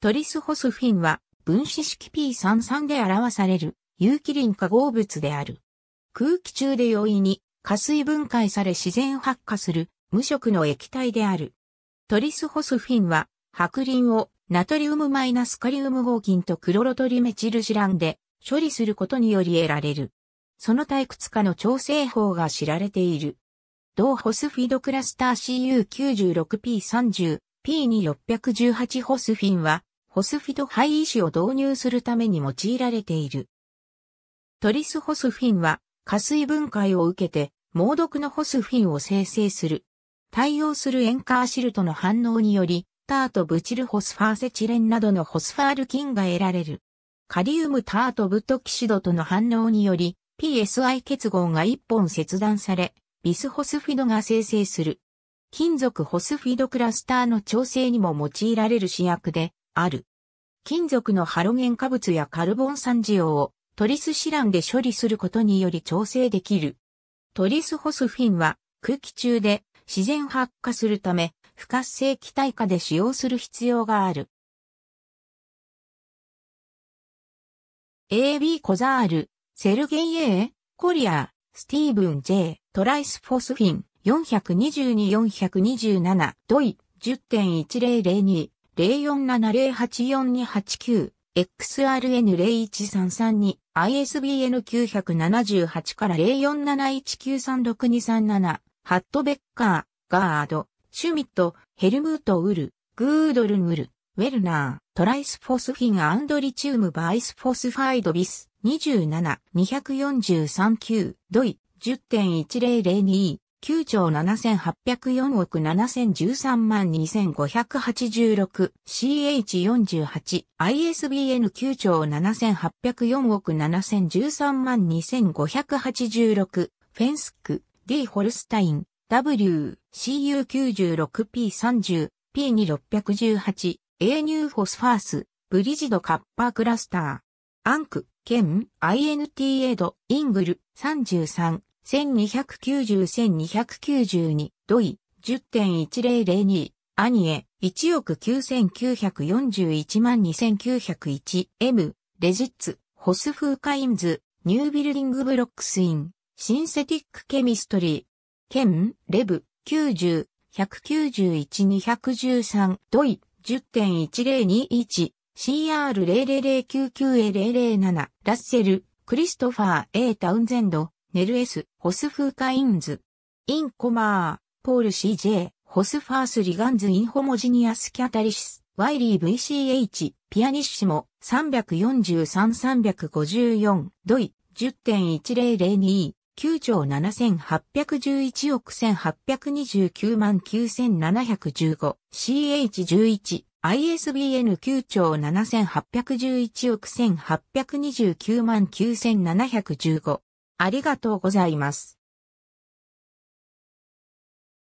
トリスホスフィンは分子式 P33 で表される有機磷化合物である。空気中で容易に加水分解され自然発火する無色の液体である。トリスホスフィンは白リンをナトリウムマイナスカリウム合金とクロロトリメチルシランで処理することにより得られる。その退屈化の調整法が知られている。同ホスフィードクラスター CU96P30、P2618 ホスフィンはホスフィド肺医子を導入するために用いられている。トリスホスフィンは、加水分解を受けて、猛毒のホスフィンを生成する。対応する塩化アシルとの反応により、タートブチルホスファーセチレンなどのホスファール菌が得られる。カリウムタートブトキシドとの反応により、PSI 結合が1本切断され、ビスホスフィドが生成する。金属ホスフィドクラスターの調整にも用いられる試薬である。金属のハロゲン化物やカルボン酸ジオをトリスシランで処理することにより調整できる。トリスホスフィンは空気中で自然発火するため不活性気体化で使用する必要がある。AB コザール、セルゲイ A、コリアスティーブン J、トライスフォスフィン、422-427、ドイ、10.1002、0 4 7 0 8 4 2 8 9 x r n 0 1 3 3 2 i s b n 978から0471936237ハットベッカー、ガード、シュミット、ヘルムート・ウル、グードルン・ウル、ウェルナー、トライスフォスフィンアンドリチウムバイスフォスファイドビス、27、243 9ドイ、10.1002、9兆7804億7013万 2586CH48 ISBN9 兆7804億7013万2586フェンスク D ホルスタイン WCU96P30 P2618 A ニューフォスファースブリジドカッパークラスターアンクン、INT エイドイングル33 1290-1292、ドイ、10.1002、アニエ、1億9941万2901、M、レジッツ、ホスフーカインズ、ニュービルディングブロックスイン、シンセティックケミストリー、ケン、レブ、90、191-213、ドイ、10.1021、CR00099A007、ラッセル、クリストファー A タウンゼンド、ネルエス、ホスフーカインズ。インコマー、ポール CJ、ホスファースリガンズインホモジニアスキャタリシス、ワイリー VCH、ピアニッシモ、343-354、ドイ、10.1002、9兆7811億1829万 9715CH11 ISBN9 兆7811億1829万9715ありがとうございます。